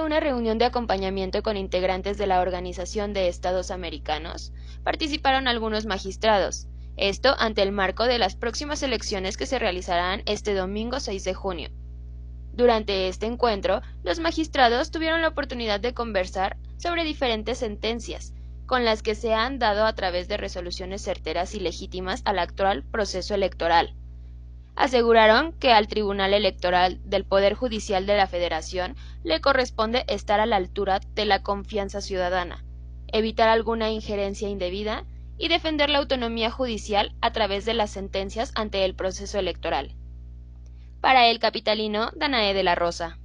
una reunión de acompañamiento con integrantes de la Organización de Estados Americanos, participaron algunos magistrados, esto ante el marco de las próximas elecciones que se realizarán este domingo 6 de junio. Durante este encuentro, los magistrados tuvieron la oportunidad de conversar sobre diferentes sentencias, con las que se han dado a través de resoluciones certeras y legítimas al actual proceso electoral. Aseguraron que al Tribunal Electoral del Poder Judicial de la Federación le corresponde estar a la altura de la confianza ciudadana, evitar alguna injerencia indebida y defender la autonomía judicial a través de las sentencias ante el proceso electoral. Para el capitalino, Danae de la Rosa.